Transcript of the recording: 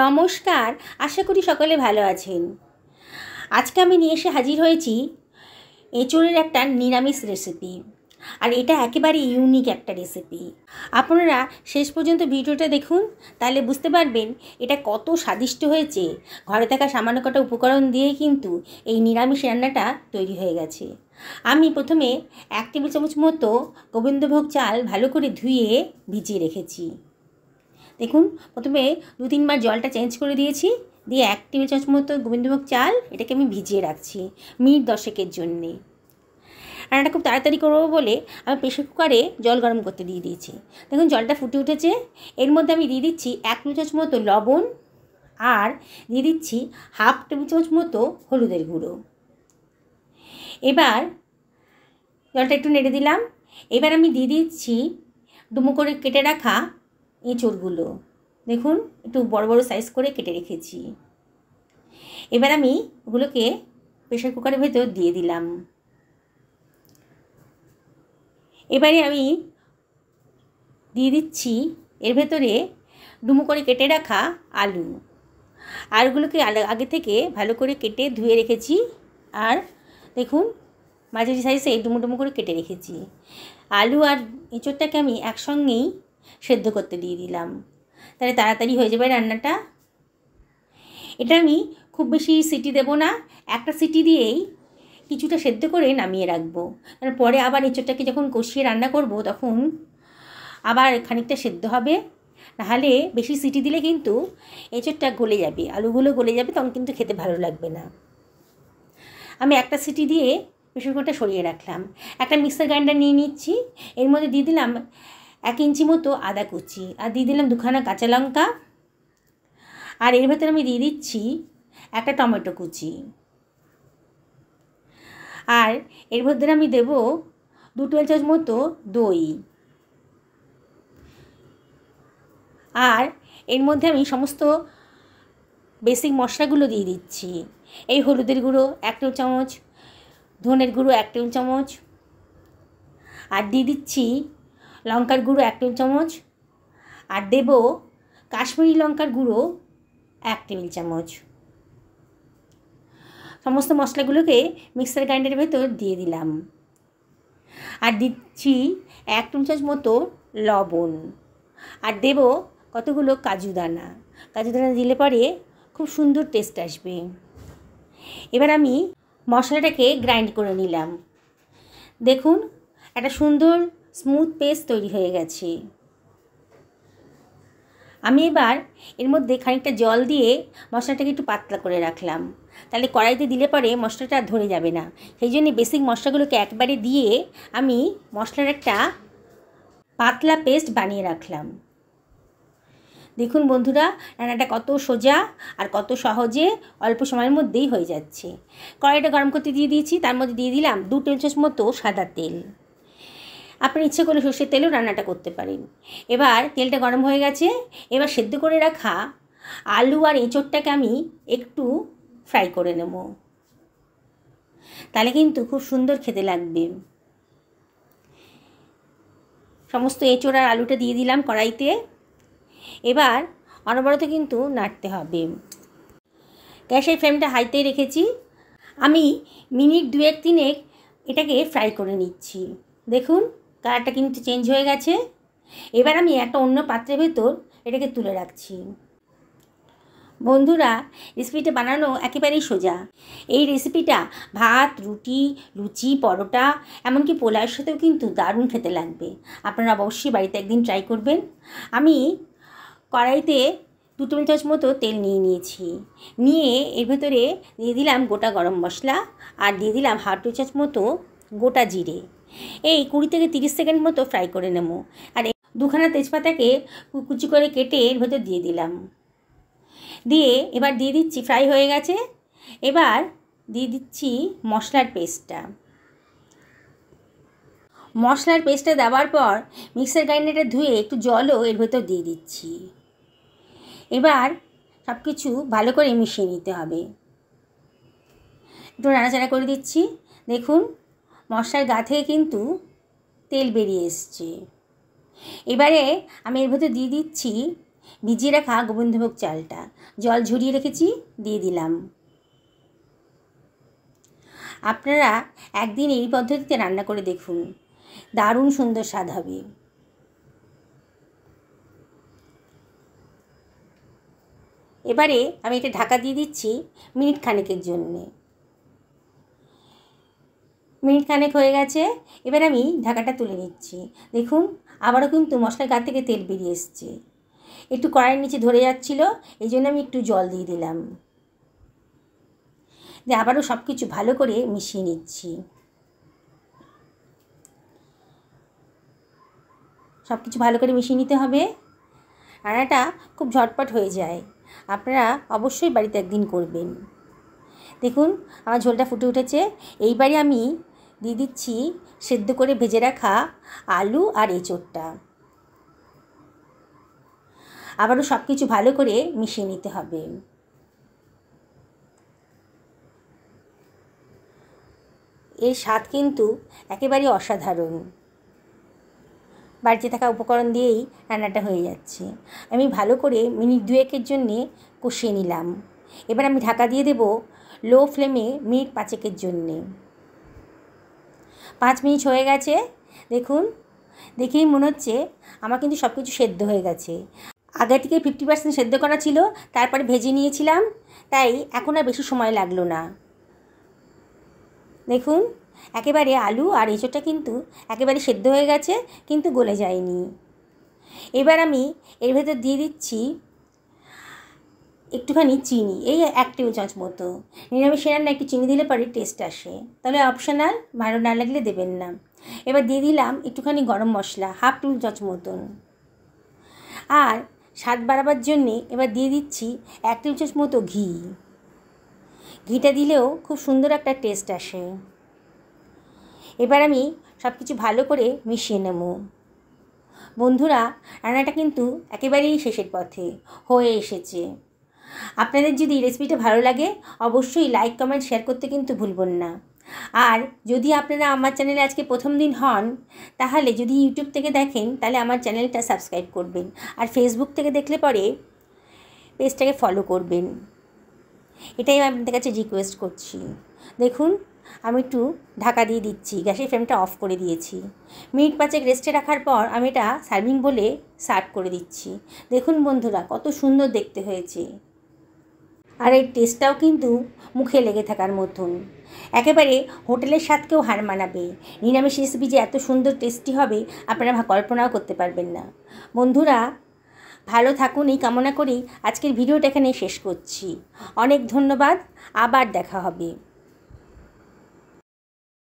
নমস্কার আশা করি সকলে ভালো আছেন আজকে আমি নিয়ে এসে হাজির হয়েছি এঁচড়ের একটা নিরামিষ রেসিপি আর এটা একেবারে ইউনিক একটা রেসিপি আপনারা শেষ পর্যন্ত ভিডিওটা দেখুন তাহলে বুঝতে পারবেন এটা কত স্বাদিষ্ট হয়েছে ঘরে থাকা সামান্য কটা উপকরণ দিয়ে কিন্তু এই নিরামিষ রান্নাটা তৈরি হয়ে গেছে আমি প্রথমে এক টেবিল চামচ মতো গোবিন্দভোগ চাল ভালো করে ধুয়ে ভিজিয়ে রেখেছি দেখুন প্রথমে দু তিনবার জলটা চেঞ্জ করে দিয়েছি দিয়ে এক টেবিল চামচ মতো গোবিন্দভোগ চাল এটাকে আমি ভিজিয়ে রাখছি মিনিট দশেকের জন্যে রান্নাটা খুব তাড়াতাড়ি করবো বলে আমি প্রেশার কুকারে জল গরম করতে দিয়ে দিয়েছি দেখুন জলটা ফুটে উঠেছে এর মধ্যে আমি দিয়ে দিচ্ছি এক টেবিল চামচ মতো লবণ আর দিয়ে দিচ্ছি হাফ টেবিল চামচ মতো হলুদের গুঁড়ো এবার জলটা একটু নেড়ে দিলাম এবার আমি দিয়ে দিচ্ছি ডুমো করে কেটে রাখা এঁচড়গুলো দেখুন একটু বড় বড় সাইজ করে কেটে রেখেছি এবার আমি ওগুলোকে প্রেশার কুকারের ভেতর দিয়ে দিলাম এবারে আমি দিয়ে দিচ্ছি এর ভেতরে ডুমো করে কেটে রাখা আলু আরগুলোকে আগে থেকে ভালো করে কেটে ধুয়ে রেখেছি আর দেখুন মাঝারি সাইজে ডুমো ডুমো করে কেটে রেখেছি আলু আর এঁচোড়টাকে আমি একসঙ্গেই সেদ্ধ করতে দিয়ে দিলাম তাহলে তাড়াতাড়ি হয়ে যাবে রান্নাটা এটা আমি খুব বেশি সিটি দেব না একটা সিটি দিয়েই কিছুটা সেদ্ধ করে নামিয়ে রাখবো কারণ পরে আবার এঁচোড়টাকে যখন কষিয়ে রান্না করব তখন আবার খানিকটা সেদ্ধ হবে নাহলে বেশি সিটি দিলে কিন্তু এঁচোড়টা গলে যাবে আলুগুলো গলে যাবে তখন কিন্তু খেতে ভালো লাগবে না আমি একটা সিটি দিয়ে কুকারটা সরিয়ে রাখলাম একটা মিক্সার গ্রাইন্ডার নিয়ে নিচ্ছি এর মধ্যে দিয়ে দিলাম এক ইঞ্চি মতো আদা কুচি আর দিয়ে দিলাম দুখানা কাঁচা লঙ্কা আর এর ভেতরে আমি দিয়ে দিচ্ছি একটা টমেটো কুচি আর এর ভেতরে আমি দেব দু টুয়েল চামচ মতো দই আর এর মধ্যে আমি সমস্ত বেসিক মশলাগুলো দিয়ে দিচ্ছি এই হলুদের গুঁড়ো এক টেবিল চামচ ধনের গুঁড়ো এক টেবিল চামচ আর দিয়ে দিচ্ছি লঙ্কার গুঁড়ো এক টেবিল চামচ আর দেব কাশ্মীরি লঙ্কার গুঁড়ো এক টেবিল চামচ সমস্ত মশলাগুলোকে মিক্সার গ্রাইন্ডারের ভেতর দিয়ে দিলাম আর দিচ্ছি এক টেবিল চামচ মতো লবণ আর দেব কতগুলো কাজু দানা কাজু দানা দিলে পরে খুব সুন্দর টেস্ট আসবে এবার আমি মশলাটাকে গ্রাইন্ড করে নিলাম দেখুন একটা সুন্দর স্মুথ পেস্ট তৈরি হয়ে গেছে আমি এবার এর মধ্যে খানিকটা জল দিয়ে মশলাটাকে একটু পাতলা করে রাখলাম তাহলে কড়াইতে দিলে পরে মশলাটা ধরে যাবে না সেই জন্যে বেসিক মশলাগুলোকে একবারে দিয়ে আমি মশলার একটা পাতলা পেস্ট বানিয়ে রাখলাম দেখুন বন্ধুরা রান্নাটা কত সোজা আর কত সহজে অল্প সময়ের মধ্যেই হয়ে যাচ্ছে কড়াইটা গরম করতে দিয়ে দিয়েছি তার মধ্যে দিয়ে দিলাম দু টেবিল চামচ মতো সাদা তেল আপনি ইচ্ছে করে সর্ষের তেলেও রান্নাটা করতে পারেন এবার তেলটা গরম হয়ে গেছে এবার সেদ্ধ করে রাখা আলু আর এঁচোড়টাকে আমি একটু ফ্রাই করে নেব তাহলে কিন্তু খুব সুন্দর খেতে লাগবে সমস্ত এঁচোড় আর আলুটা দিয়ে দিলাম কড়াইতে এবার অনবরত কিন্তু নাড়তে হবে গ্যাসের ফ্লেমটা হাইতেই রেখেছি আমি মিনিট দু এক তিনেক এটাকে ফ্রাই করে নিচ্ছি দেখুন কালারটা কিন্তু চেঞ্জ হয়ে গেছে এবার আমি একটা অন্য পাত্রের ভেতর এটাকে তুলে রাখছি বন্ধুরা রেসিপিটা বানানো একেবারেই সোজা এই রেসিপিটা ভাত রুটি লুচি পরোটা এমনকি পোলাওয়ের সাথেও কিন্তু দারুণ খেতে লাগবে আপনারা অবশ্যই বাড়িতে একদিন ট্রাই করবেন আমি কড়াইতে দু টেবিল চামচ মতো তেল নিয়ে নিয়েছি নিয়ে এর ভেতরে দিয়ে দিলাম গোটা গরম মশলা আর দিয়ে দিলাম হাফ টেবিল চামচ মতো গোটা জিরে এই কুড়ি থেকে তিরিশ সেকেন্ড মতো ফ্রাই করে নেব আর দুখানা তেজপাতাকে কুচি করে কেটে এর ভেতর দিয়ে দিলাম দিয়ে এবার দিয়ে দিচ্ছি ফ্রাই হয়ে গেছে এবার দিয়ে দিচ্ছি মশলার পেস্টটা মশলার পেস্টটা দেওয়ার পর মিক্সার গ্রাইন্ডারটা ধুয়ে একটু জলও এর ভেতর দিয়ে দিচ্ছি এবার সব কিছু ভালো করে মিশিয়ে নিতে হবে একটু নাড়াচাড়া করে দিচ্ছি দেখুন মশার গা থেকে কিন্তু তেল বেরিয়ে এসছে এবারে আমি এর ভেতর দিয়ে দিচ্ছি ভিজিয়ে রাখা গোবিন্দভোগ চালটা জল ঝরিয়ে রেখেছি দিয়ে দিলাম আপনারা একদিন এই পদ্ধতিতে রান্না করে দেখুন দারুণ সুন্দর স্বাদ হবে এবারে আমি এটা ঢাকা দিয়ে দিচ্ছি মিনিট খানেকের জন্যে মিনিট খানেক হয়ে গেছে এবার আমি ঢাকাটা তুলে নিচ্ছি দেখুন আবারও কিন্তু মশলার গা থেকে তেল বেরিয়ে এসছে একটু কড়াইয়ের নিচে ধরে যাচ্ছিল এই জন্য আমি একটু জল দিয়ে দিলাম দিয়ে আবারও সব কিছু ভালো করে মিশিয়ে নিচ্ছি সব কিছু ভালো করে মিশিয়ে নিতে হবে রান্নাটা খুব ঝটপট হয়ে যায় আপনারা অবশ্যই বাড়িতে একদিন করবেন দেখুন আমার ঝোলটা ফুটে উঠেছে এইবারে আমি দিয়ে দিচ্ছি সেদ্ধ করে ভেজে রাখা আলু আর এঁচোড়টা আবারও সব কিছু ভালো করে মিশিয়ে নিতে হবে এর স্বাদ কিন্তু একেবারে অসাধারণ বাড়িতে থাকা উপকরণ দিয়েই রান্নাটা হয়ে যাচ্ছে আমি ভালো করে মিনিট দুয়েকের জন্যে কষিয়ে নিলাম এবার আমি ঢাকা দিয়ে দেব লো ফ্লেমে মিনিট পাঁচেকের জন্যে পাঁচ মিনিট হয়ে গেছে দেখুন দেখেই মনে হচ্ছে আমার কিন্তু সব কিছু সেদ্ধ হয়ে গেছে আগে থেকে ফিফটি পার্সেন্ট সেদ্ধ করা ছিল তারপরে ভেজে নিয়েছিলাম তাই এখন আর বেশি সময় লাগলো না দেখুন একেবারে আলু আর এঁচোড়টা কিন্তু একেবারে সেদ্ধ হয়ে গেছে কিন্তু গলে যায়নি এবার আমি এর ভেতর দিয়ে দিচ্ছি একটুখানি চিনি এই এক টেবিল চামচ মতো নিরামিষ রান্না একটু চিনি দিলে পরে টেস্ট আসে তাহলে অপশনাল ভালো না লাগলে দেবেন না এবার দিয়ে দিলাম একটুখানি গরম মশলা হাফ টেবিল চামচ মতন আর স্বাদ বাড়াবার জন্যে এবার দিয়ে দিচ্ছি এক টেবিল চামচ মতো ঘি ঘিটা দিলেও খুব সুন্দর একটা টেস্ট আসে এবার আমি সব কিছু ভালো করে মিশিয়ে নেব বন্ধুরা রান্নাটা কিন্তু একেবারেই শেষের পথে হয়ে এসেছে আপনাদের যদি রেসিপিটা ভালো লাগে অবশ্যই লাইক কমেন্ট শেয়ার করতে কিন্তু ভুলবেন না আর যদি আপনারা আমার চ্যানেলে আজকে প্রথম দিন হন তাহলে যদি ইউটিউব থেকে দেখেন তাহলে আমার চ্যানেলটা সাবস্ক্রাইব করবেন আর ফেসবুক থেকে দেখলে পরে পেজটাকে ফলো করবেন এটাই আমি আপনাদের কাছে রিকোয়েস্ট করছি দেখুন আমি একটু ঢাকা দিয়ে দিচ্ছি গ্যাসের ফ্লেমটা অফ করে দিয়েছি মিনিট পাঁচেক রেস্টে রাখার পর আমি এটা সার্ভিং বলে সার্ভ করে দিচ্ছি দেখুন বন্ধুরা কত সুন্দর দেখতে হয়েছে আর এর টেস্টটাও কিন্তু মুখে লেগে থাকার মতন একেবারে হোটেলের স্বাদকেও হার মানাবে নিরামিষ রেসিপি যে এত সুন্দর টেস্টি হবে আপনারা কল্পনাও করতে পারবেন না বন্ধুরা ভালো থাকুন এই কামনা করেই আজকের ভিডিওটা এখানে শেষ করছি অনেক ধন্যবাদ আবার দেখা হবে